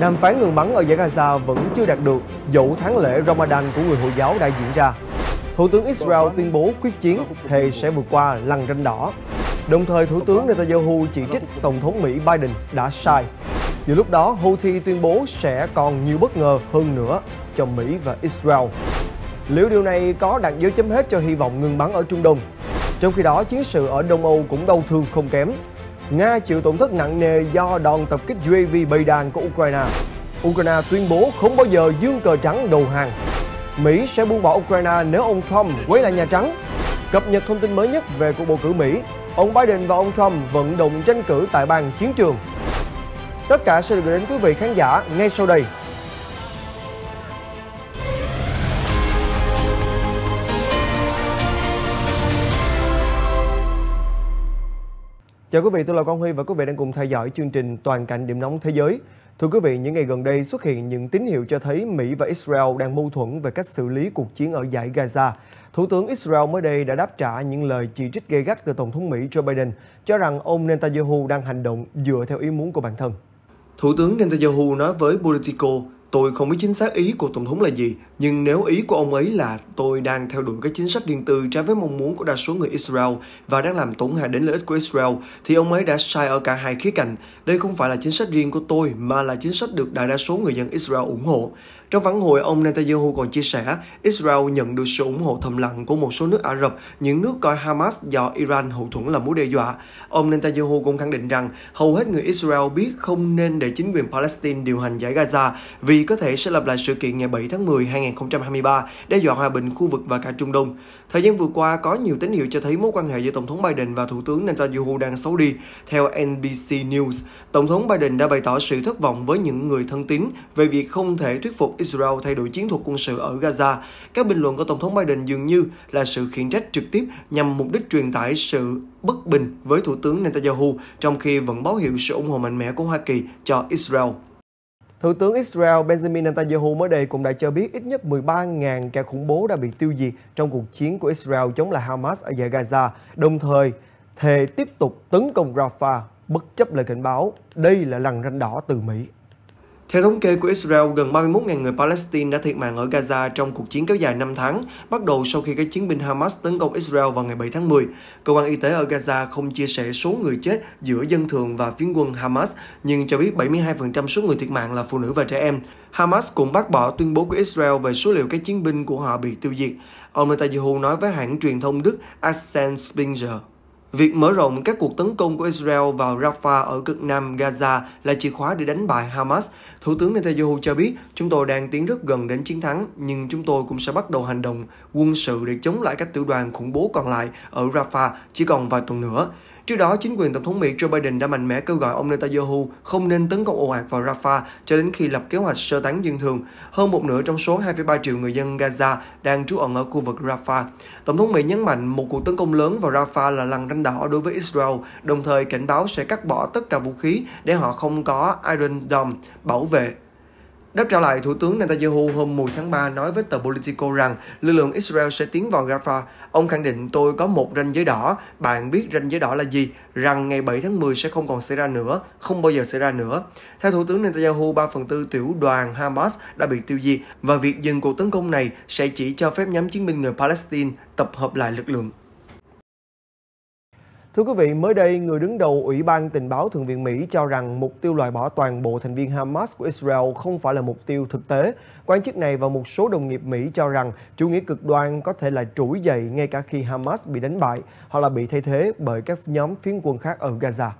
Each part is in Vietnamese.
Đàm phán ngừng bắn ở giải Gaza vẫn chưa đạt được dẫu tháng lễ Ramadan của người Hồi giáo đã diễn ra. Thủ tướng Israel tuyên bố quyết chiến thề sẽ vượt qua lằn ranh đỏ. Đồng thời, Thủ tướng Netanyahu chỉ trích Tổng thống Mỹ Biden đã sai. Giữa lúc đó, Houthi tuyên bố sẽ còn nhiều bất ngờ hơn nữa cho Mỹ và Israel. Liệu điều này có đặt dấu chấm hết cho hy vọng ngừng bắn ở Trung Đông? Trong khi đó, chiến sự ở Đông Âu cũng đau thương không kém. Nga chịu tổn thất nặng nề do đòn tập kích UAV bầy đàn của Ukraine. Ukraine tuyên bố không bao giờ dương cờ trắng đầu hàng. Mỹ sẽ buông bỏ Ukraine nếu ông Trump quay lại Nhà Trắng. Cập nhật thông tin mới nhất về cuộc bầu cử Mỹ, ông Biden và ông Trump vận động tranh cử tại bang chiến trường. Tất cả sẽ được gửi đến quý vị khán giả ngay sau đây. Chào quý vị, tôi là Quang Huy và quý vị đang cùng theo dõi chương trình Toàn cảnh điểm nóng thế giới. Thưa quý vị, những ngày gần đây xuất hiện những tín hiệu cho thấy Mỹ và Israel đang mâu thuẫn về cách xử lý cuộc chiến ở giải Gaza. Thủ tướng Israel mới đây đã đáp trả những lời chỉ trích gay gắt từ Tổng thống Mỹ Joe Biden, cho rằng ông Netanyahu đang hành động dựa theo ý muốn của bản thân. Thủ tướng Netanyahu nói với Politico Tôi không biết chính xác ý của Tổng thống là gì, nhưng nếu ý của ông ấy là tôi đang theo đuổi cái chính sách riêng tư trái với mong muốn của đa số người Israel và đang làm tổn hại đến lợi ích của Israel, thì ông ấy đã sai ở cả hai khía cạnh. Đây không phải là chính sách riêng của tôi mà là chính sách được đại đa số người dân Israel ủng hộ. Trong phản hồi, ông Netanyahu còn chia sẻ Israel nhận được sự ủng hộ thầm lặng của một số nước Ả Rập, những nước coi Hamas do Iran hậu thuẫn là mối đe dọa. Ông Netanyahu cũng khẳng định rằng hầu hết người Israel biết không nên để chính quyền Palestine điều hành giải Gaza vì có thể sẽ lập lại sự kiện ngày 7 tháng 10 2023 đe dọa hòa bình khu vực và cả Trung Đông. Thời gian vừa qua có nhiều tín hiệu cho thấy mối quan hệ giữa Tổng thống Biden và Thủ tướng Netanyahu đang xấu đi. Theo NBC News, Tổng thống Biden đã bày tỏ sự thất vọng với những người thân tín về việc không thể thuyết phục Israel thay đổi chiến thuật quân sự ở Gaza, các bình luận của Tổng thống Biden dường như là sự khiển trách trực tiếp nhằm mục đích truyền tải sự bất bình với Thủ tướng Netanyahu, trong khi vẫn báo hiệu sự ủng hộ mạnh mẽ của Hoa Kỳ cho Israel. Thủ tướng Israel Benjamin Netanyahu mới đây cũng đã cho biết ít nhất 13.000 kẻ khủng bố đã bị tiêu diệt trong cuộc chiến của Israel chống lại Hamas ở giải Gaza, đồng thời thề tiếp tục tấn công Rafah bất chấp lời cảnh báo. Đây là lằn ranh đỏ từ Mỹ. Theo thống kê của Israel, gần 31.000 người Palestine đã thiệt mạng ở Gaza trong cuộc chiến kéo dài 5 tháng, bắt đầu sau khi các chiến binh Hamas tấn công Israel vào ngày 7 tháng 10. Cơ quan y tế ở Gaza không chia sẻ số người chết giữa dân thường và phiến quân Hamas, nhưng cho biết 72% số người thiệt mạng là phụ nữ và trẻ em. Hamas cũng bác bỏ tuyên bố của Israel về số liệu các chiến binh của họ bị tiêu diệt. Ông Netanyahu nói với hãng truyền thông Đức Axel Springer. Việc mở rộng các cuộc tấn công của Israel vào Rafah ở cực nam Gaza là chìa khóa để đánh bại Hamas. Thủ tướng Netanyahu cho biết, chúng tôi đang tiến rất gần đến chiến thắng, nhưng chúng tôi cũng sẽ bắt đầu hành động quân sự để chống lại các tiểu đoàn khủng bố còn lại ở Rafah chỉ còn vài tuần nữa. Trước đó, chính quyền Tổng thống Mỹ Joe Biden đã mạnh mẽ kêu gọi ông Netanyahu không nên tấn công ồ ạt vào Rafah cho đến khi lập kế hoạch sơ tán dân thường. Hơn một nửa trong số 2,3 triệu người dân Gaza đang trú ẩn ở khu vực Rafah. Tổng thống Mỹ nhấn mạnh một cuộc tấn công lớn vào Rafah là lằn ranh đỏ đối với Israel, đồng thời cảnh báo sẽ cắt bỏ tất cả vũ khí để họ không có Iron Dome bảo vệ Đáp trả lại, Thủ tướng Netanyahu hôm 10 tháng 3 nói với tờ Politico rằng lực lượng Israel sẽ tiến vào Rafah. Ông khẳng định tôi có một ranh giới đỏ, bạn biết ranh giới đỏ là gì, rằng ngày 7 tháng 10 sẽ không còn xảy ra nữa, không bao giờ xảy ra nữa. Theo Thủ tướng Netanyahu, 3 phần 4 tiểu đoàn Hamas đã bị tiêu diệt và việc dừng cuộc tấn công này sẽ chỉ cho phép nhóm chiến binh người Palestine tập hợp lại lực lượng. Thưa quý vị, mới đây, người đứng đầu Ủy ban Tình báo Thượng viện Mỹ cho rằng mục tiêu loại bỏ toàn bộ thành viên Hamas của Israel không phải là mục tiêu thực tế. Quan chức này và một số đồng nghiệp Mỹ cho rằng chủ nghĩa cực đoan có thể là trỗi dậy ngay cả khi Hamas bị đánh bại hoặc là bị thay thế bởi các nhóm phiến quân khác ở Gaza.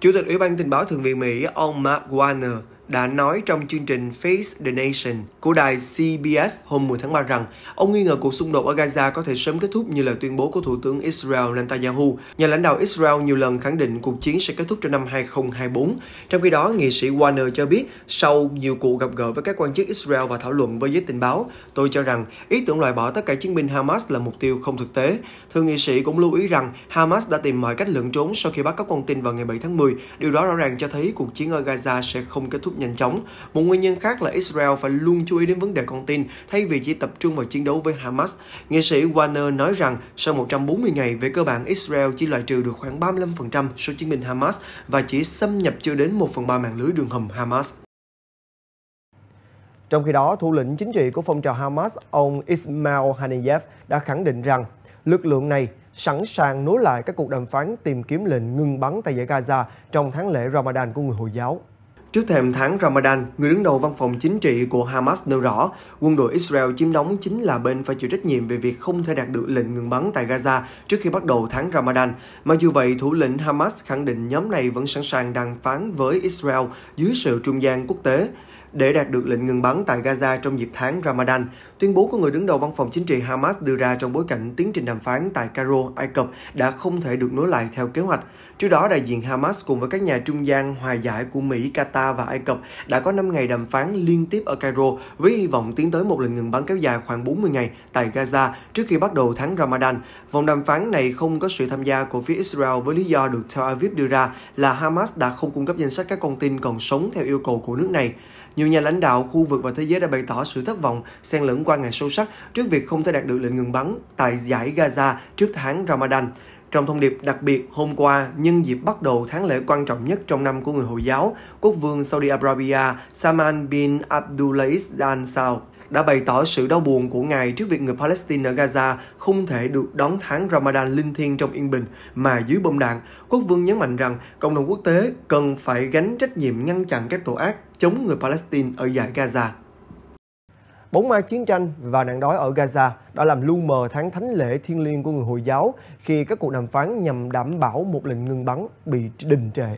Chủ tịch Ủy ban Tình báo Thượng viện Mỹ, ông Mark Warner, đã nói trong chương trình Face the Nation của đài CBS hôm 10 tháng 3 rằng ông nghi ngờ cuộc xung đột ở Gaza có thể sớm kết thúc như lời tuyên bố của Thủ tướng Israel Netanyahu. Nhà lãnh đạo Israel nhiều lần khẳng định cuộc chiến sẽ kết thúc trong năm 2024. Trong khi đó, nghị sĩ Warner cho biết sau nhiều cuộc gặp gỡ với các quan chức Israel và thảo luận với giới tình báo, tôi cho rằng ý tưởng loại bỏ tất cả chiến binh Hamas là mục tiêu không thực tế. Thưa nghị sĩ cũng lưu ý rằng Hamas đã tìm mọi cách lẩn trốn sau khi bắt cóc con tin vào ngày 7 tháng 10. Điều đó rõ ràng cho thấy cuộc chiến ở Gaza sẽ không kết thúc nhanh chóng. Một nguyên nhân khác là Israel phải luôn chú ý đến vấn đề con tin thay vì chỉ tập trung vào chiến đấu với Hamas. Nghệ sĩ Warner nói rằng sau 140 ngày, về cơ bản Israel chỉ loại trừ được khoảng 35% số chiến binh Hamas và chỉ xâm nhập chưa đến 1 phần 3 mạng lưới đường hầm Hamas. Trong khi đó, thủ lĩnh chính trị của phong trào Hamas, ông Ismail Haniyeh đã khẳng định rằng lực lượng này sẵn sàng nối lại các cuộc đàm phán tìm kiếm lệnh ngừng bắn tại giải Gaza trong tháng lễ Ramadan của người Hồi giáo. Trước thềm tháng Ramadan, người đứng đầu văn phòng chính trị của Hamas nêu rõ, quân đội Israel chiếm đóng chính là bên phải chịu trách nhiệm về việc không thể đạt được lệnh ngừng bắn tại Gaza trước khi bắt đầu tháng Ramadan. Mặc dù vậy, thủ lĩnh Hamas khẳng định nhóm này vẫn sẵn sàng đàm phán với Israel dưới sự trung gian quốc tế để đạt được lệnh ngừng bắn tại Gaza trong dịp tháng Ramadan, tuyên bố của người đứng đầu văn phòng chính trị Hamas đưa ra trong bối cảnh tiến trình đàm phán tại Cairo, Ai Cập đã không thể được nối lại theo kế hoạch. Trước đó, đại diện Hamas cùng với các nhà trung gian hòa giải của Mỹ, Qatar và Ai Cập đã có 5 ngày đàm phán liên tiếp ở Cairo với hy vọng tiến tới một lệnh ngừng bắn kéo dài khoảng 40 ngày tại Gaza trước khi bắt đầu tháng Ramadan. Vòng đàm phán này không có sự tham gia của phía Israel với lý do được Tel Aviv đưa ra là Hamas đã không cung cấp danh sách các con tin còn sống theo yêu cầu của nước này. Nhiều nhà lãnh đạo khu vực và thế giới đã bày tỏ sự thất vọng, xen lẫn quan ngại sâu sắc trước việc không thể đạt được lệnh ngừng bắn tại giải Gaza trước tháng Ramadan. Trong thông điệp đặc biệt hôm qua, nhân dịp bắt đầu tháng lễ quan trọng nhất trong năm của người Hồi giáo, quốc vương Saudi Arabia Salman bin Abdulaziz Al Saud đã bày tỏ sự đau buồn của Ngài trước việc người Palestine ở Gaza không thể được đón tháng Ramadan linh thiêng trong yên bình mà dưới bom đạn. Quốc vương nhấn mạnh rằng cộng đồng quốc tế cần phải gánh trách nhiệm ngăn chặn các tội ác chống người Palestine ở giải Gaza. Bốn ma chiến tranh và nạn đói ở Gaza đã làm lu mờ tháng thánh lễ thiêng liêng của người Hồi giáo khi các cuộc đàm phán nhằm đảm bảo một lệnh ngừng bắn bị đình trệ.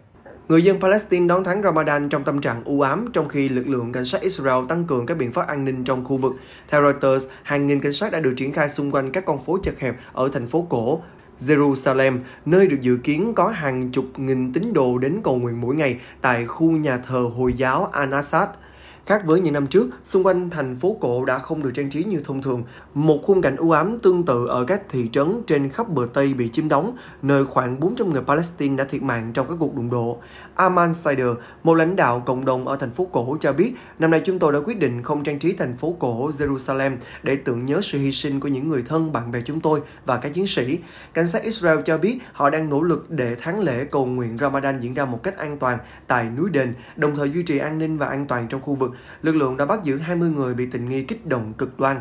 Người dân Palestine đón tháng Ramadan trong tâm trạng u ám trong khi lực lượng cảnh sát Israel tăng cường các biện pháp an ninh trong khu vực. Theo Reuters, hàng nghìn cảnh sát đã được triển khai xung quanh các con phố chật hẹp ở thành phố cổ Jerusalem, nơi được dự kiến có hàng chục nghìn tín đồ đến cầu nguyện mỗi ngày tại khu nhà thờ Hồi giáo Al-Assad. Khác với những năm trước, xung quanh thành phố cổ đã không được trang trí như thông thường. Một khung cảnh u ám tương tự ở các thị trấn trên khắp bờ Tây bị chiếm đóng, nơi khoảng 400 người Palestine đã thiệt mạng trong các cuộc đụng độ. Aman Sider, một lãnh đạo cộng đồng ở thành phố cổ cho biết, năm nay chúng tôi đã quyết định không trang trí thành phố cổ Jerusalem để tưởng nhớ sự hy sinh của những người thân, bạn bè chúng tôi và các chiến sĩ. Cảnh sát Israel cho biết họ đang nỗ lực để tháng lễ cầu nguyện Ramadan diễn ra một cách an toàn tại núi đền, đồng thời duy trì an ninh và an toàn trong khu vực. Lực lượng đã bắt giữ 20 người bị tình nghi kích động cực đoan.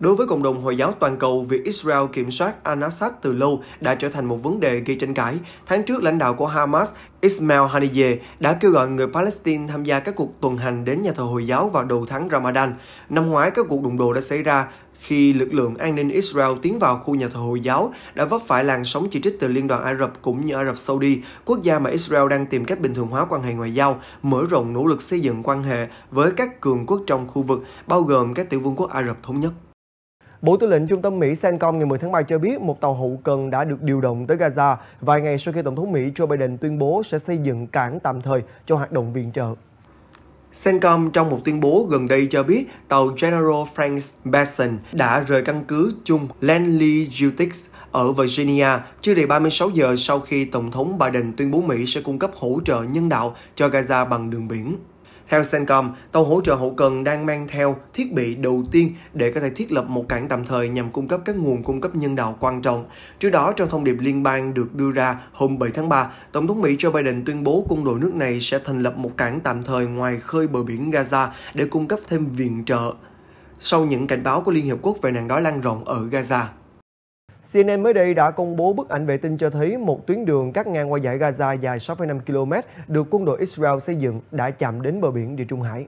Đối với cộng đồng Hồi giáo toàn cầu, việc Israel kiểm soát al từ lâu đã trở thành một vấn đề gây tranh cãi. Tháng trước, lãnh đạo của Hamas Ismail Haniyeh đã kêu gọi người Palestine tham gia các cuộc tuần hành đến nhà thờ Hồi giáo vào đầu tháng Ramadan. Năm ngoái, các cuộc đụng độ đã xảy ra khi lực lượng an ninh Israel tiến vào khu nhà thờ Hồi giáo đã vấp phải làn sóng chỉ trích từ Liên đoàn Ả Rập cũng như Ả Rập Saudi, quốc gia mà Israel đang tìm cách bình thường hóa quan hệ ngoại giao, mở rộng nỗ lực xây dựng quan hệ với các cường quốc trong khu vực, bao gồm các tiểu vương quốc Ả Rập Thống Nhất. Bộ Tư lệnh Trung tâm Mỹ CENTCOM ngày 10 tháng 3 cho biết một tàu hậu cần đã được điều động tới Gaza vài ngày sau khi Tổng thống Mỹ Joe Biden tuyên bố sẽ xây dựng cảng tạm thời cho hoạt động viện trợ. CENTCOM trong một tuyên bố gần đây cho biết tàu General Frank Besson đã rời căn cứ chung Langley Jutics ở Virginia chưa đầy 36 giờ sau khi Tổng thống Biden tuyên bố Mỹ sẽ cung cấp hỗ trợ nhân đạo cho Gaza bằng đường biển. Theo Sencom, tàu hỗ trợ hậu cần đang mang theo thiết bị đầu tiên để có thể thiết lập một cảng tạm thời nhằm cung cấp các nguồn cung cấp nhân đạo quan trọng. Trước đó, trong thông điệp liên bang được đưa ra hôm 7 tháng 3, Tổng thống Mỹ Joe Biden tuyên bố quân đội nước này sẽ thành lập một cảng tạm thời ngoài khơi bờ biển Gaza để cung cấp thêm viện trợ sau những cảnh báo của Liên Hiệp Quốc về nạn đói lan rộng ở Gaza. CNN mới đây đã công bố bức ảnh vệ tinh cho thấy một tuyến đường cắt ngang qua giải Gaza dài 6,5 km được quân đội Israel xây dựng đã chạm đến bờ biển Địa Trung Hải.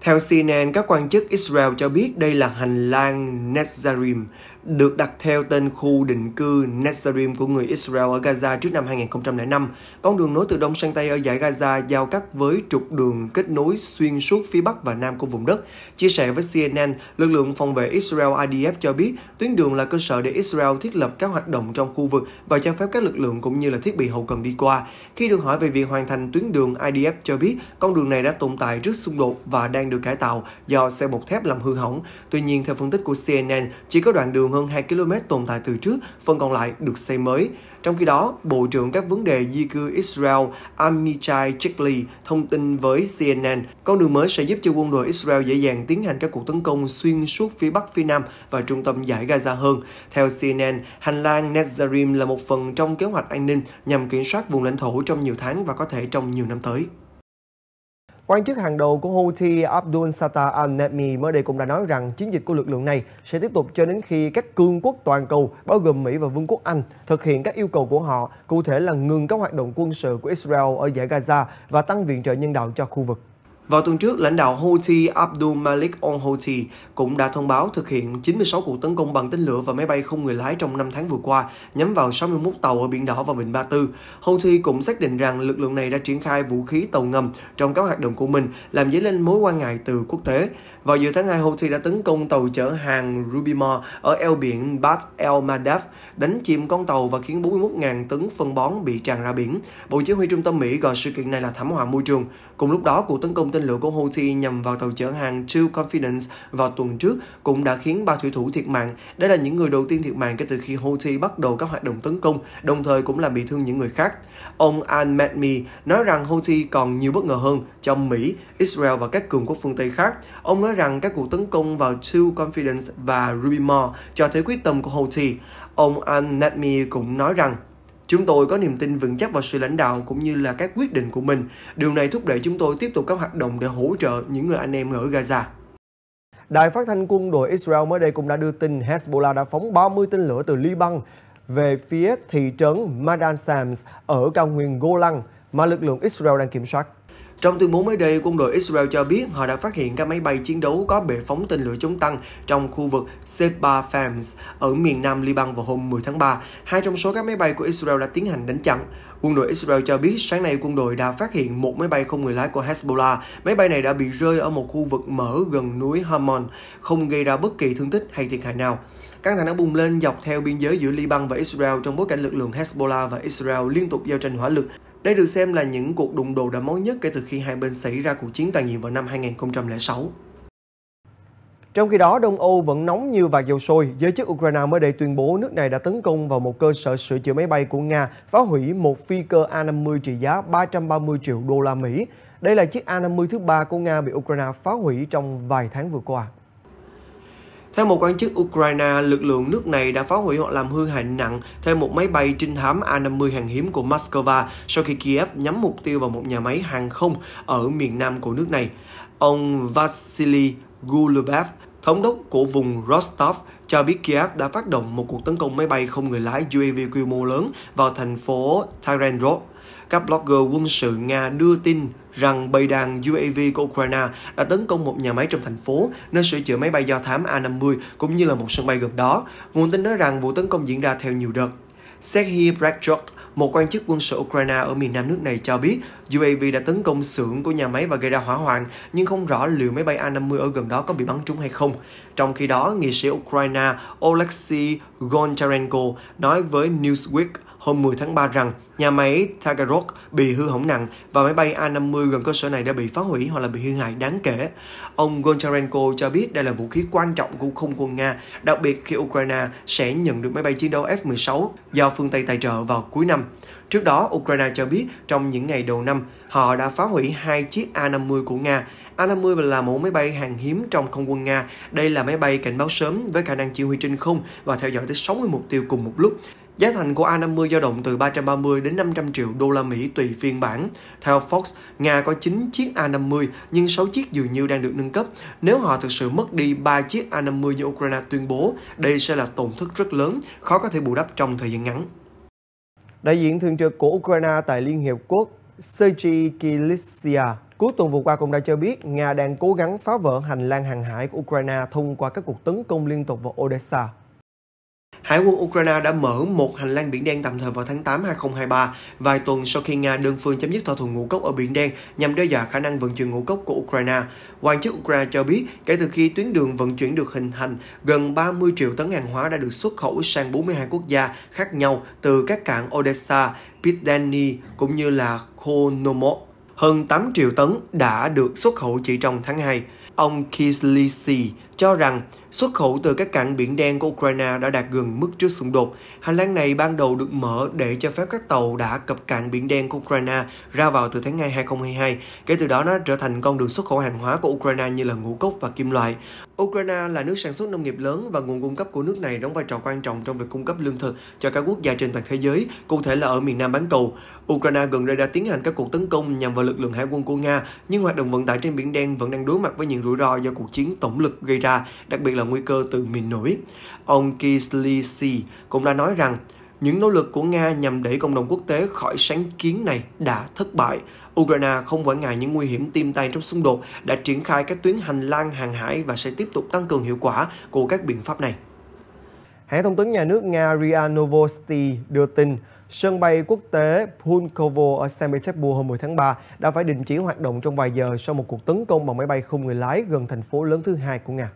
Theo CNN, các quan chức Israel cho biết đây là hành lang Netzarim, được đặt theo tên khu định cư Netzarim của người Israel ở Gaza trước năm 2005. Con đường nối từ đông sang tây ở giải Gaza giao cắt với trục đường kết nối xuyên suốt phía bắc và nam của vùng đất. Chia sẻ với CNN, lực lượng phòng vệ Israel IDF cho biết tuyến đường là cơ sở để Israel thiết lập các hoạt động trong khu vực và cho phép các lực lượng cũng như là thiết bị hậu cần đi qua. Khi được hỏi về việc hoàn thành tuyến đường, IDF cho biết con đường này đã tồn tại trước xung đột và đang được cải tạo do xe bọc thép làm hư hỏng. Tuy nhiên, theo phân tích của CNN, chỉ có đoạn đường hơn 2 km tồn tại từ trước, phần còn lại được xây mới. Trong khi đó, Bộ trưởng các vấn đề di cư Israel Amichai Chikli thông tin với CNN, con đường mới sẽ giúp cho quân đội Israel dễ dàng tiến hành các cuộc tấn công xuyên suốt phía Bắc, phía Nam và trung tâm giải Gaza hơn. Theo CNN, hành lang Netzarim là một phần trong kế hoạch an ninh nhằm kiểm soát vùng lãnh thổ trong nhiều tháng và có thể trong nhiều năm tới. Quan chức hàng đầu của Houthi Abdul Sattar al-Nahmi mới đây cũng đã nói rằng chiến dịch của lực lượng này sẽ tiếp tục cho đến khi các cương quốc toàn cầu, bao gồm Mỹ và Vương quốc Anh, thực hiện các yêu cầu của họ, cụ thể là ngừng các hoạt động quân sự của Israel ở giải Gaza và tăng viện trợ nhân đạo cho khu vực. Vào tuần trước, lãnh đạo Houthi Abdul Malik al-Houthi cũng đã thông báo thực hiện 96 cuộc tấn công bằng tên lửa và máy bay không người lái trong 5 tháng vừa qua, nhắm vào 61 tàu ở Biển Đỏ và Vịnh Ba Tư. Houthi cũng xác định rằng lực lượng này đã triển khai vũ khí tàu ngầm trong các hoạt động của mình, làm dấy lên mối quan ngại từ quốc tế. Vào giữa tháng 2, Houthi đã tấn công tàu chở hàng Rubimor ở eo biển Bab el madaf đánh chìm con tàu và khiến 41.000 tấn phân bón bị tràn ra biển. Bộ Chỉ huy Trung tâm Mỹ gọi sự kiện này là thảm họa môi trường. Cùng lúc đó, cuộc tấn công tên lửa của Houthi nhằm vào tàu chở hàng True Confidence vào tuần trước cũng đã khiến ba thủy thủ thiệt mạng. Đây là những người đầu tiên thiệt mạng kể từ khi Houthi bắt đầu các hoạt động tấn công, đồng thời cũng làm bị thương những người khác. Ông Al-Madmi nói rằng Houthi còn nhiều bất ngờ hơn trong Mỹ, Israel và các cường quốc phương Tây khác. Ông nói rằng các cuộc tấn công vào True Confidence và Ruby Moore cho thấy quyết tâm của Houthi. Ông Al-Nadmi cũng nói rằng Chúng tôi có niềm tin vững chắc vào sự lãnh đạo cũng như là các quyết định của mình. Điều này thúc đẩy chúng tôi tiếp tục các hoạt động để hỗ trợ những người anh em ở Gaza. Đài phát thanh quân đội Israel mới đây cũng đã đưa tin Hezbollah đã phóng 30 tên lửa từ Liban về phía thị trấn Madan Sams ở cao nguyên Golan mà lực lượng Israel đang kiểm soát. Trong tuyên bố mới đây, quân đội Israel cho biết họ đã phát hiện các máy bay chiến đấu có bệ phóng tên lửa chống tăng trong khu vực Seba Fams ở miền nam Liban vào hôm 10 tháng 3. Hai trong số các máy bay của Israel đã tiến hành đánh chặn. Quân đội Israel cho biết sáng nay quân đội đã phát hiện một máy bay không người lái của Hezbollah. Máy bay này đã bị rơi ở một khu vực mở gần núi Hamon, không gây ra bất kỳ thương tích hay thiệt hại nào. Căng thẳng đã bùng lên dọc theo biên giới giữa Liban và Israel trong bối cảnh lực lượng Hezbollah và Israel liên tục giao tranh hỏa lực đây được xem là những cuộc đụng độ đẫm máu nhất kể từ khi hai bên xảy ra cuộc chiến toàn diện vào năm 2006. Trong khi đó, Đông Âu vẫn nóng như vạc dầu sôi. Giới chức Ukraine mới đây tuyên bố nước này đã tấn công vào một cơ sở sửa chữa máy bay của Nga, phá hủy một phi cơ A-50 trị giá 330 triệu đô la Mỹ. Đây là chiếc A-50 thứ ba của Nga bị Ukraine phá hủy trong vài tháng vừa qua. Theo một quan chức Ukraine, lực lượng nước này đã phá hủy hoặc làm hư hại nặng thêm một máy bay trinh thám A-50 hàng hiếm của Moscow sau khi Kiev nhắm mục tiêu vào một nhà máy hàng không ở miền nam của nước này. Ông Vasily Gulubev, thống đốc của vùng Rostov, cho biết Kiev đã phát động một cuộc tấn công máy bay không người lái UAV quy mô lớn vào thành phố Tarenrod. Các blogger quân sự Nga đưa tin rằng bầy đàn UAV của Ukraine đã tấn công một nhà máy trong thành phố nơi sửa chữa máy bay do thám A-50 cũng như là một sân bay gần đó. Nguồn tin nói rằng vụ tấn công diễn ra theo nhiều đợt. Sergei Brakchuk, một quan chức quân sự Ukraine ở miền nam nước này cho biết UAV đã tấn công xưởng của nhà máy và gây ra hỏa hoạn, nhưng không rõ liệu máy bay A-50 ở gần đó có bị bắn trúng hay không. Trong khi đó, nghị sĩ Ukraine Oleksiy Goncharenko nói với Newsweek hôm 10 tháng 3 rằng nhà máy Tagarok bị hư hỏng nặng và máy bay A-50 gần cơ sở này đã bị phá hủy hoặc là bị hư hại đáng kể. Ông Goncharenko cho biết đây là vũ khí quan trọng của không quân Nga, đặc biệt khi Ukraine sẽ nhận được máy bay chiến đấu F-16 do phương Tây tài trợ vào cuối năm. Trước đó, Ukraine cho biết trong những ngày đầu năm, họ đã phá hủy hai chiếc A-50 của Nga. A-50 là một máy bay hàng hiếm trong không quân Nga. Đây là máy bay cảnh báo sớm với khả năng chỉ huy trên không và theo dõi tới 60 mục tiêu cùng một lúc. Giá thành của A50 dao động từ 330 đến 500 triệu đô la Mỹ tùy phiên bản. Theo Fox, Nga có 9 chiếc A50 nhưng 6 chiếc dường như đang được nâng cấp. Nếu họ thực sự mất đi 3 chiếc A50 như Ukraine tuyên bố, đây sẽ là tổn thất rất lớn, khó có thể bù đắp trong thời gian ngắn. Đại diện thường trực của Ukraine tại Liên Hiệp Quốc Sergei Kilitsia cuối tuần vừa qua cũng đã cho biết Nga đang cố gắng phá vỡ hành lang hàng hải của Ukraine thông qua các cuộc tấn công liên tục vào Odessa. Hải quân Ukraine đã mở một hành lang Biển Đen tạm thời vào tháng 8 2023, vài tuần sau khi Nga đơn phương chấm dứt thỏa thuận ngũ cốc ở Biển Đen nhằm đe dọa khả năng vận chuyển ngũ cốc của Ukraine. Quan chức Ukraine cho biết, kể từ khi tuyến đường vận chuyển được hình thành, gần 30 triệu tấn hàng hóa đã được xuất khẩu sang 42 quốc gia khác nhau từ các cảng Odessa, Pitdani cũng như là Khonomot hơn 8 triệu tấn đã được xuất khẩu chỉ trong tháng 2. Ông Kislisi, cho rằng xuất khẩu từ các cảng biển đen của Ukraine đã đạt gần mức trước xung đột. Hành lang này ban đầu được mở để cho phép các tàu đã cập cảng biển đen của Ukraine ra vào từ tháng 2 2022. Kể từ đó nó trở thành con đường xuất khẩu hàng hóa của Ukraine như là ngũ cốc và kim loại. Ukraine là nước sản xuất nông nghiệp lớn và nguồn cung cấp của nước này đóng vai trò quan trọng trong việc cung cấp lương thực cho các quốc gia trên toàn thế giới, cụ thể là ở miền nam bán cầu. Ukraine gần đây đã tiến hành các cuộc tấn công nhằm vào lực lượng hải quân của Nga, nhưng hoạt động vận tải trên biển đen vẫn đang đối mặt với những rủi ro do cuộc chiến tổng lực gây ra tra, đặc biệt là nguy cơ từ miền núi. Ông Kislysi cũng đã nói rằng những nỗ lực của Nga nhằm đẩy cộng đồng quốc tế khỏi sáng kiến này đã thất bại. Ukraine không quản ngại những nguy hiểm tiềm tàng trong xung đột đã triển khai các tuyến hành lang hàng hải và sẽ tiếp tục tăng cường hiệu quả của các biện pháp này. Hãng thông tấn nhà nước Nga RIA Novosti đưa tin Sân bay quốc tế Pulkovo ở Saint Petersburg hôm 10 tháng 3 đã phải đình chỉ hoạt động trong vài giờ sau một cuộc tấn công bằng máy bay không người lái gần thành phố lớn thứ hai của Nga.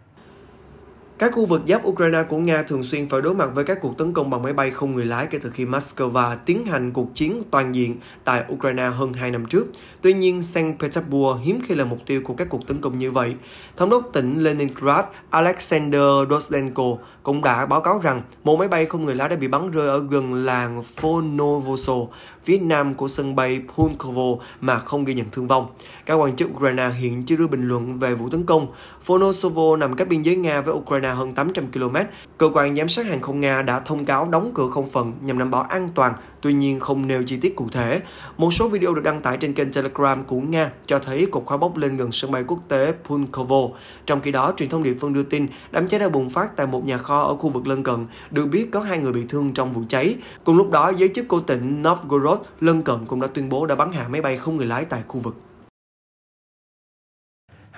Các khu vực giáp Ukraine của Nga thường xuyên phải đối mặt với các cuộc tấn công bằng máy bay không người lái kể từ khi Moscow tiến hành cuộc chiến toàn diện tại Ukraine hơn 2 năm trước. Tuy nhiên, St. Petersburg hiếm khi là mục tiêu của các cuộc tấn công như vậy. Thống đốc tỉnh Leningrad Alexander Dosdenko cũng đã báo cáo rằng một máy bay không người lái đã bị bắn rơi ở gần làng Fonovoso, phía nam của sân bay Pulkovo mà không ghi nhận thương vong. Các quan chức Ukraine hiện chưa đưa bình luận về vụ tấn công. Vonosovo nằm cách biên giới Nga với Ukraine hơn 800 km. Cơ quan giám sát hàng không Nga đã thông cáo đóng cửa không phận nhằm đảm bảo an toàn, tuy nhiên không nêu chi tiết cụ thể. Một số video được đăng tải trên kênh Telegram của Nga cho thấy cột khói bốc lên gần sân bay quốc tế Pulkovo. Trong khi đó, truyền thông địa phương đưa tin đám cháy đã bùng phát tại một nhà kho ở khu vực lân cận, được biết có hai người bị thương trong vụ cháy. Cùng lúc đó, giới chức của tỉnh Novgorod lân cận cũng đã tuyên bố đã bắn hạ máy bay không người lái tại khu vực.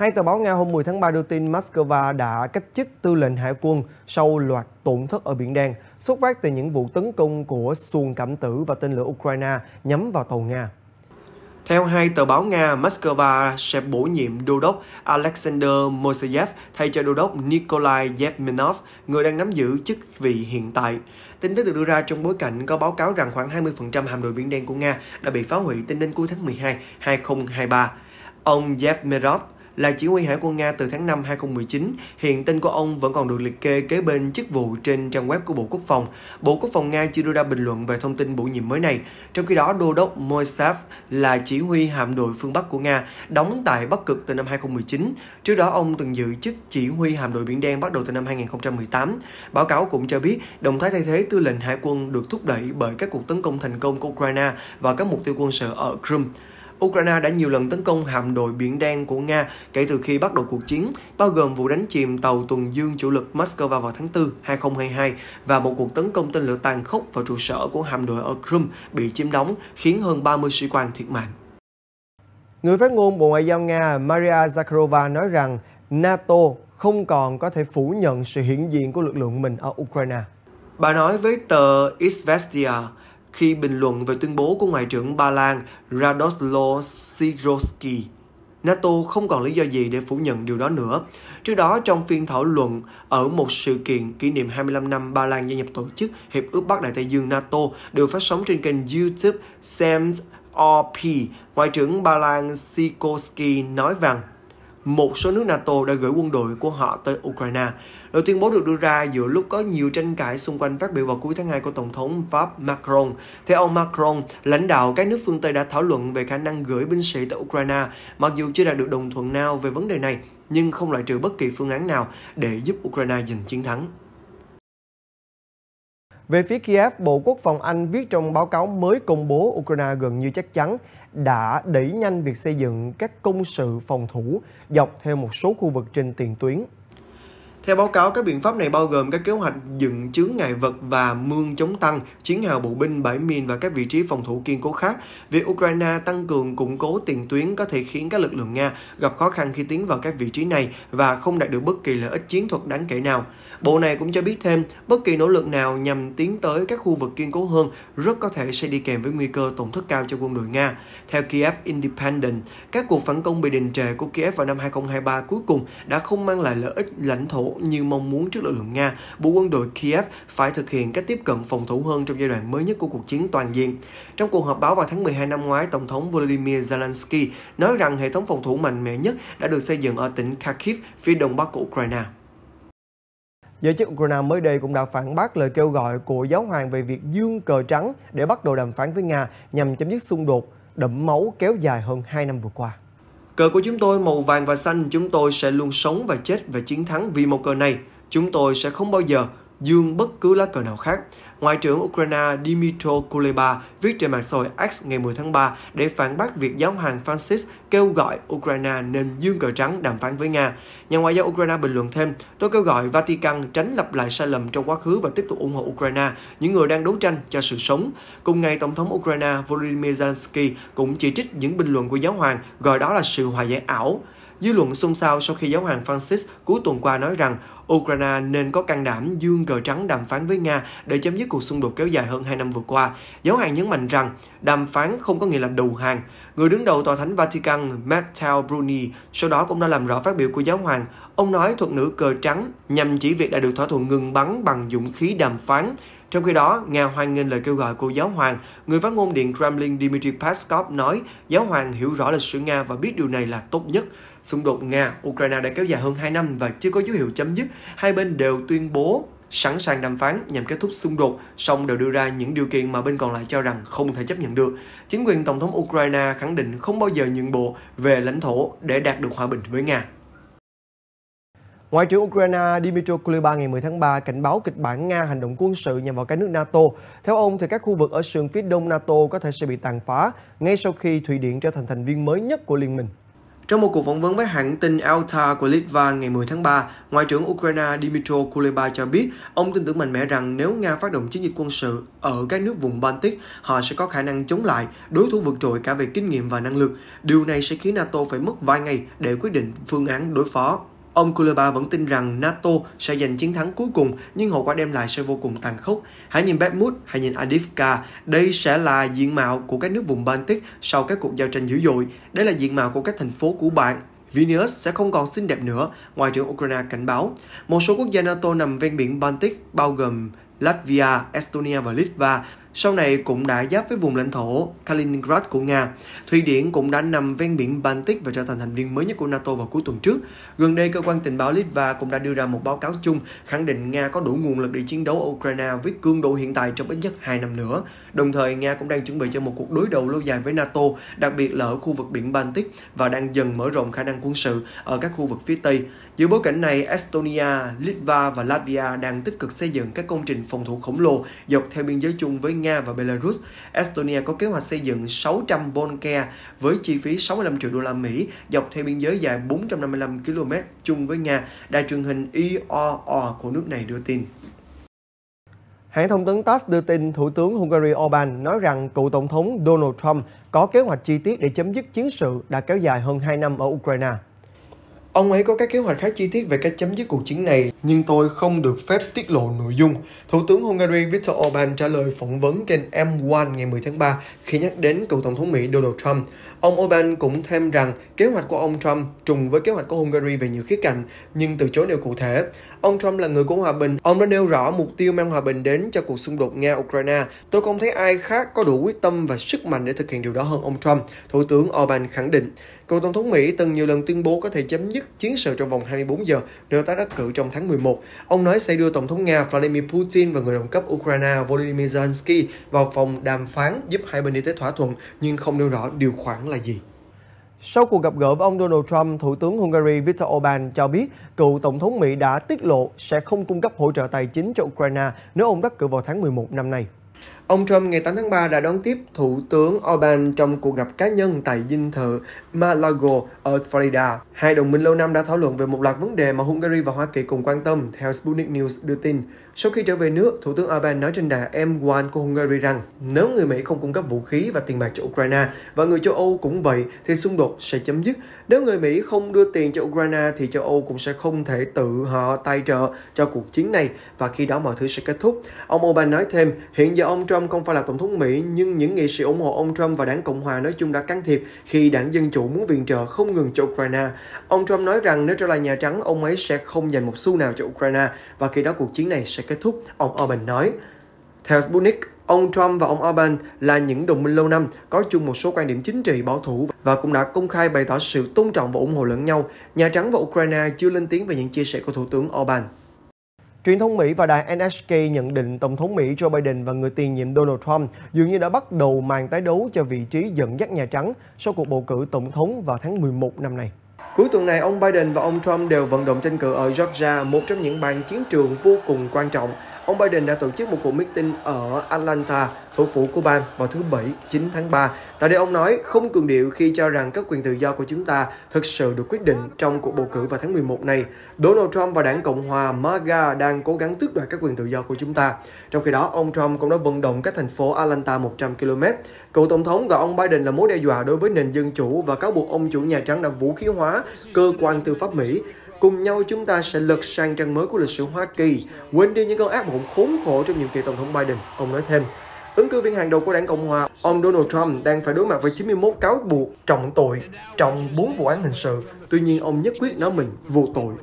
Hai tờ báo Nga hôm 10 tháng 3 đưa tin Moscow đã cách chức tư lệnh hải quân sau loạt tổn thất ở Biển Đen, xuất phát từ những vụ tấn công của xuồng cảm tử và tên lửa Ukraine nhắm vào tàu Nga. Theo hai tờ báo Nga, Moscow sẽ bổ nhiệm đô đốc Alexander Moiseyev thay cho đô đốc Nikolai Yevmenov, người đang nắm giữ chức vị hiện tại. Tin tức được đưa ra trong bối cảnh có báo cáo rằng khoảng 20% hạm đội Biển Đen của Nga đã bị phá hủy tính đến cuối tháng 12, 2023. Ông Yevmenov là chỉ huy hải quân Nga từ tháng 5 2019. Hiện tên của ông vẫn còn được liệt kê kế bên chức vụ trên trang web của Bộ Quốc phòng. Bộ Quốc phòng Nga chưa đưa ra bình luận về thông tin bổ nhiệm mới này. Trong khi đó, đô đốc Moisev là chỉ huy hạm đội phương Bắc của Nga, đóng tại Bắc Cực từ năm 2019. Trước đó, ông từng giữ chức chỉ huy hạm đội Biển Đen bắt đầu từ năm 2018. Báo cáo cũng cho biết, động thái thay thế tư lệnh hải quân được thúc đẩy bởi các cuộc tấn công thành công của Ukraine và các mục tiêu quân sự ở Crimea. Ukraine đã nhiều lần tấn công hạm đội Biển Đen của Nga kể từ khi bắt đầu cuộc chiến, bao gồm vụ đánh chìm tàu tuần dương chủ lực Moscow vào tháng 4, 2022 và một cuộc tấn công tên lửa tàn khốc vào trụ sở của hạm đội ở Crimea bị chiếm đóng, khiến hơn 30 sĩ quan thiệt mạng. Người phát ngôn Bộ Ngoại giao Nga Maria Zakharova nói rằng NATO không còn có thể phủ nhận sự hiện diện của lực lượng mình ở Ukraine. Bà nói với tờ Izvestia khi bình luận về tuyên bố của Ngoại trưởng Ba Lan Radoslo Sikorski. NATO không còn lý do gì để phủ nhận điều đó nữa. Trước đó, trong phiên thảo luận ở một sự kiện kỷ niệm 25 năm Ba Lan gia nhập tổ chức Hiệp ước Bắc Đại Tây Dương NATO được phát sóng trên kênh YouTube Sam's RP, Ngoại trưởng Ba Lan Sikorski nói rằng một số nước NATO đã gửi quân đội của họ tới Ukraine. Lời tuyên bố được đưa ra giữa lúc có nhiều tranh cãi xung quanh phát biểu vào cuối tháng 2 của Tổng thống Pháp Macron. Theo ông Macron, lãnh đạo các nước phương Tây đã thảo luận về khả năng gửi binh sĩ tới Ukraine, mặc dù chưa đạt được đồng thuận nào về vấn đề này, nhưng không loại trừ bất kỳ phương án nào để giúp Ukraine giành chiến thắng. Về phía Kiev, Bộ Quốc phòng Anh viết trong báo cáo mới công bố Ukraine gần như chắc chắn đã đẩy nhanh việc xây dựng các công sự phòng thủ dọc theo một số khu vực trên tiền tuyến. Theo báo cáo, các biện pháp này bao gồm các kế hoạch dựng chướng ngại vật và mương chống tăng, chiến hào bộ binh, bãi mìn và các vị trí phòng thủ kiên cố khác. Việc Ukraine tăng cường củng cố tiền tuyến có thể khiến các lực lượng Nga gặp khó khăn khi tiến vào các vị trí này và không đạt được bất kỳ lợi ích chiến thuật đáng kể nào. Bộ này cũng cho biết thêm, bất kỳ nỗ lực nào nhằm tiến tới các khu vực kiên cố hơn rất có thể sẽ đi kèm với nguy cơ tổn thất cao cho quân đội Nga. Theo Kiev Independent, các cuộc phản công bị đình trệ của Kiev vào năm 2023 cuối cùng đã không mang lại lợi ích lãnh thổ như mong muốn trước lực lượng Nga, Bộ quân đội Kiev phải thực hiện cách tiếp cận phòng thủ hơn trong giai đoạn mới nhất của cuộc chiến toàn diện. Trong cuộc họp báo vào tháng 12 năm ngoái, Tổng thống Volodymyr Zelensky nói rằng hệ thống phòng thủ mạnh mẽ nhất đã được xây dựng ở tỉnh Kharkiv, phía đông bắc của Ukraine. Giới chức Ukraine mới đây cũng đã phản bác lời kêu gọi của giáo hoàng về việc dương cờ trắng để bắt đầu đàm phán với Nga nhằm chấm dứt xung đột đẫm máu kéo dài hơn 2 năm vừa qua. Cờ của chúng tôi màu vàng và xanh, chúng tôi sẽ luôn sống và chết và chiến thắng vì một cờ này. Chúng tôi sẽ không bao giờ dương bất cứ lá cờ nào khác. Ngoại trưởng Ukraine Dmytro Kuleba viết trên mạng xã hội X ngày 10 tháng 3 để phản bác việc giáo hoàng Francis kêu gọi Ukraine nên dương cờ trắng đàm phán với Nga. Nhà ngoại giao Ukraine bình luận thêm, tôi kêu gọi Vatican tránh lặp lại sai lầm trong quá khứ và tiếp tục ủng hộ Ukraine, những người đang đấu tranh cho sự sống. Cùng ngày, Tổng thống Ukraine Volodymyr Zelensky cũng chỉ trích những bình luận của giáo hoàng, gọi đó là sự hòa giải ảo. Dư luận xôn xao sau khi giáo hoàng Francis cuối tuần qua nói rằng Ukraine nên có can đảm dương cờ trắng đàm phán với Nga để chấm dứt cuộc xung đột kéo dài hơn 2 năm vừa qua. Giáo hoàng nhấn mạnh rằng đàm phán không có nghĩa là đầu hàng. Người đứng đầu tòa thánh Vatican Matteo Bruni sau đó cũng đã làm rõ phát biểu của giáo hoàng. Ông nói thuật ngữ cờ trắng nhằm chỉ việc đã được thỏa thuận ngừng bắn bằng dũng khí đàm phán. Trong khi đó, Nga hoan nghênh lời kêu gọi của giáo hoàng. Người phát ngôn Điện Kremlin Dmitry Peskov nói giáo hoàng hiểu rõ lịch sử Nga và biết điều này là tốt nhất. Xung đột Nga-Ukraine đã kéo dài hơn 2 năm và chưa có dấu hiệu chấm dứt. Hai bên đều tuyên bố sẵn sàng đàm phán nhằm kết thúc xung đột, song đều đưa ra những điều kiện mà bên còn lại cho rằng không thể chấp nhận được. Chính quyền Tổng thống Ukraine khẳng định không bao giờ nhượng bộ về lãnh thổ để đạt được hòa bình với Nga. Ngoại trưởng Ukraine Dmytro Kuleba ngày 10 tháng 3 cảnh báo kịch bản Nga hành động quân sự nhằm vào các nước NATO. Theo ông, thì các khu vực ở sườn phía đông NATO có thể sẽ bị tàn phá ngay sau khi Thụy Điển trở thành thành viên mới nhất của liên minh. Trong một cuộc phỏng vấn với hãng tin Alta của Litva ngày 10 tháng 3, Ngoại trưởng Ukraine Dmytro Kuleba cho biết ông tin tưởng mạnh mẽ rằng nếu Nga phát động chiến dịch quân sự ở các nước vùng Baltic, họ sẽ có khả năng chống lại đối thủ vượt trội cả về kinh nghiệm và năng lực. Điều này sẽ khiến NATO phải mất vài ngày để quyết định phương án đối phó. Ông Kuleba vẫn tin rằng NATO sẽ giành chiến thắng cuối cùng nhưng hậu quả đem lại sẽ vô cùng tàn khốc. Hãy nhìn Bakhmut, hãy nhìn Adivka, đây sẽ là diện mạo của các nước vùng Baltic sau các cuộc giao tranh dữ dội. Đây là diện mạo của các thành phố của bạn Vilnius sẽ không còn xinh đẹp nữa, Ngoại trưởng Ukraine cảnh báo. Một số quốc gia NATO nằm ven biển Baltic, bao gồm Latvia, Estonia và Litva, sau này cũng đã giáp với vùng lãnh thổ Kaliningrad của Nga. Thụy Điển cũng đã nằm ven biển Baltic và trở thành thành viên mới nhất của NATO vào cuối tuần trước. Gần đây, cơ quan tình báo Litva cũng đã đưa ra một báo cáo chung khẳng định Nga có đủ nguồn lực để chiến đấu Ukraine với cương độ hiện tại trong ít nhất 2 năm nữa. Đồng thời, Nga cũng đang chuẩn bị cho một cuộc đối đầu lâu dài với NATO, đặc biệt là ở khu vực biển Baltic và đang dần mở rộng khả năng quân sự ở các khu vực phía Tây. Giữa bối cảnh này, Estonia, Litva và Latvia đang tích cực xây dựng các công trình phòng thủ khổng lồ dọc theo biên giới chung với Nga và Belarus. Estonia có kế hoạch xây dựng 600 Volke với chi phí 65 triệu đô la Mỹ dọc theo biên giới dài 455 km chung với Nga, đài truyền hình IOO của nước này đưa tin. Hãng thông tấn TASS đưa tin Thủ tướng Hungary Orbán nói rằng cựu Tổng thống Donald Trump có kế hoạch chi tiết để chấm dứt chiến sự đã kéo dài hơn 2 năm ở Ukraine. Ông ấy có các kế hoạch khá chi tiết về cách chấm dứt cuộc chiến này, nhưng tôi không được phép tiết lộ nội dung. Thủ tướng Hungary Viktor Orbán trả lời phỏng vấn kênh M1 ngày 10 tháng 3 khi nhắc đến cựu Tổng thống Mỹ Donald Trump. Ông Orbán cũng thêm rằng kế hoạch của ông Trump trùng với kế hoạch của Hungary về nhiều khía cạnh, nhưng từ chối nêu cụ thể. Ông Trump là người của hòa bình. Ông đã nêu rõ mục tiêu mang hòa bình đến cho cuộc xung đột Nga-Ukraine. Tôi không thấy ai khác có đủ quyết tâm và sức mạnh để thực hiện điều đó hơn ông Trump, Thủ tướng Orbán khẳng định. Cựu Tổng thống Mỹ từng nhiều lần tuyên bố có thể chấm dứt chiến sự trong vòng 24 giờ nếu tái đắc cử trong tháng 11. Ông nói sẽ đưa Tổng thống Nga Vladimir Putin và người đồng cấp Ukraine Volodymyr Zelensky vào phòng đàm phán giúp hai bên đi tới thỏa thuận nhưng không nêu rõ điều khoản là gì. Sau cuộc gặp gỡ với ông Donald Trump, Thủ tướng Hungary Viktor Orbán cho biết cựu Tổng thống Mỹ đã tiết lộ sẽ không cung cấp hỗ trợ tài chính cho Ukraine nếu ông đắc cử vào tháng 11 năm nay. Ông Trump ngày 8 tháng 3 đã đón tiếp Thủ tướng Orbán trong cuộc gặp cá nhân tại dinh thự Malago ở Florida. Hai đồng minh lâu năm đã thảo luận về một loạt vấn đề mà Hungary và Hoa Kỳ cùng quan tâm, theo Sputnik News đưa tin. Sau khi trở về nước, Thủ tướng Orbán nói trên đài M1 của Hungary rằng nếu người Mỹ không cung cấp vũ khí và tiền bạc cho Ukraine và người châu Âu cũng vậy thì xung đột sẽ chấm dứt. Nếu người Mỹ không đưa tiền cho Ukraine thì châu Âu cũng sẽ không thể tự họ tài trợ cho cuộc chiến này và khi đó mọi thứ sẽ kết thúc. Ông Orbán nói thêm, hiện giờ ông Trump Trump không phải là Tổng thống Mỹ, nhưng những nghị sĩ ủng hộ ông Trump và đảng Cộng hòa nói chung đã can thiệp khi đảng Dân Chủ muốn viện trợ không ngừng cho Ukraine. Ông Trump nói rằng nếu trở lại Nhà Trắng, ông ấy sẽ không dành một xu nào cho Ukraine và khi đó cuộc chiến này sẽ kết thúc, ông Orban nói. Theo Sputnik, Ông Trump và ông Orban là những đồng minh lâu năm, có chung một số quan điểm chính trị bảo thủ và cũng đã công khai bày tỏ sự tôn trọng và ủng hộ lẫn nhau. Nhà Trắng và Ukraine chưa lên tiếng về những chia sẻ của Thủ tướng Orbán. Truyền thông Mỹ và đài NHK nhận định Tổng thống Mỹ Joe Biden và người tiền nhiệm Donald Trump dường như đã bắt đầu màn tái đấu cho vị trí dẫn dắt Nhà Trắng sau cuộc bầu cử Tổng thống vào tháng 11 năm nay. Cuối tuần này, ông Biden và ông Trump đều vận động tranh cử ở Georgia, một trong những bàn chiến trường vô cùng quan trọng ông Biden đã tổ chức một cuộc meeting ở Atlanta, thủ phủ của bang, vào thứ Bảy 9 tháng 3. Tại đây ông nói không cường điệu khi cho rằng các quyền tự do của chúng ta thực sự được quyết định trong cuộc bầu cử vào tháng 11 này. Donald Trump và đảng Cộng hòa MAGA đang cố gắng tước đoạt các quyền tự do của chúng ta. Trong khi đó, ông Trump cũng đã vận động các thành phố Atlanta 100 km. Cựu Tổng thống gọi ông Biden là mối đe dọa đối với nền dân chủ và cáo buộc ông chủ Nhà Trắng đã vũ khí hóa cơ quan tư pháp Mỹ. Cùng nhau chúng ta sẽ lật sang trang mới của lịch sử Hoa Kỳ, quên đi những con ác mộng khốn khổ trong nhiệm kỳ Tổng thống Biden, ông nói thêm. Ứng cử viên hàng đầu của đảng Cộng Hòa, ông Donald Trump đang phải đối mặt với 91 cáo buộc trọng tội trong 4 vụ án hình sự. Tuy nhiên, ông nhất quyết nói mình vô tội.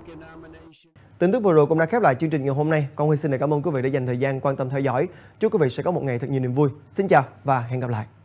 Tin tức vừa rồi cũng đã khép lại chương trình ngày hôm nay. Còn Huy xin cảm ơn quý vị đã dành thời gian quan tâm theo dõi. Chúc quý vị sẽ có một ngày thật nhiều niềm vui. Xin chào và hẹn gặp lại.